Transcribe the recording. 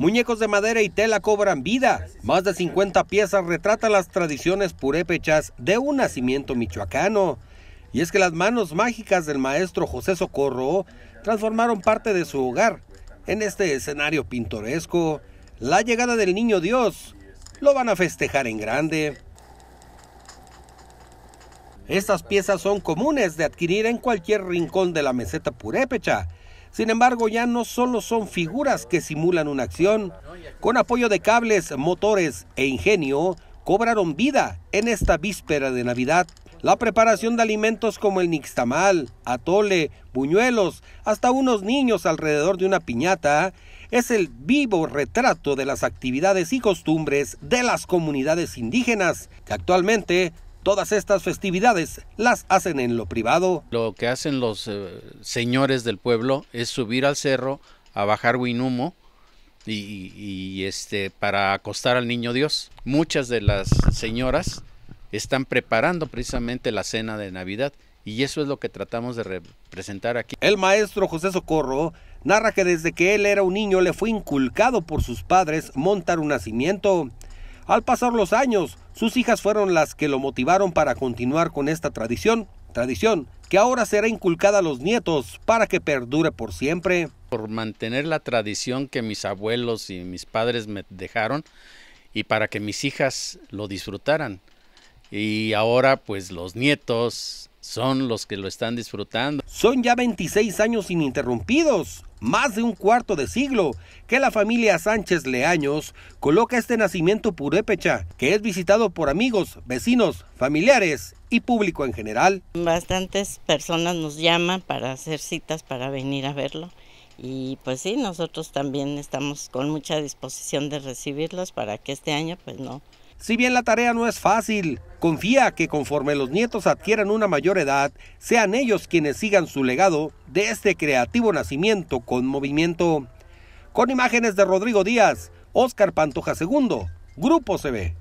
Muñecos de madera y tela cobran vida. Más de 50 piezas retratan las tradiciones purépechas de un nacimiento michoacano. Y es que las manos mágicas del maestro José Socorro transformaron parte de su hogar en este escenario pintoresco. La llegada del niño Dios lo van a festejar en grande. Estas piezas son comunes de adquirir en cualquier rincón de la meseta purépecha sin embargo, ya no solo son figuras que simulan una acción, con apoyo de cables, motores e ingenio, cobraron vida en esta víspera de Navidad. La preparación de alimentos como el nixtamal, atole, buñuelos, hasta unos niños alrededor de una piñata, es el vivo retrato de las actividades y costumbres de las comunidades indígenas que actualmente Todas estas festividades las hacen en lo privado. Lo que hacen los eh, señores del pueblo es subir al cerro a bajar Huinumo y, y, este para acostar al niño Dios. Muchas de las señoras están preparando precisamente la cena de Navidad y eso es lo que tratamos de representar aquí. El maestro José Socorro narra que desde que él era un niño le fue inculcado por sus padres montar un nacimiento. Al pasar los años, sus hijas fueron las que lo motivaron para continuar con esta tradición, tradición que ahora será inculcada a los nietos para que perdure por siempre. Por mantener la tradición que mis abuelos y mis padres me dejaron y para que mis hijas lo disfrutaran. Y ahora pues los nietos, son los que lo están disfrutando. Son ya 26 años ininterrumpidos, más de un cuarto de siglo, que la familia Sánchez Leaños coloca este nacimiento purépecha, que es visitado por amigos, vecinos, familiares y público en general. Bastantes personas nos llaman para hacer citas para venir a verlo. Y pues sí, nosotros también estamos con mucha disposición de recibirlos para que este año pues no, si bien la tarea no es fácil, confía que conforme los nietos adquieran una mayor edad, sean ellos quienes sigan su legado de este creativo nacimiento con movimiento. Con imágenes de Rodrigo Díaz, Oscar Pantoja II, Grupo CB.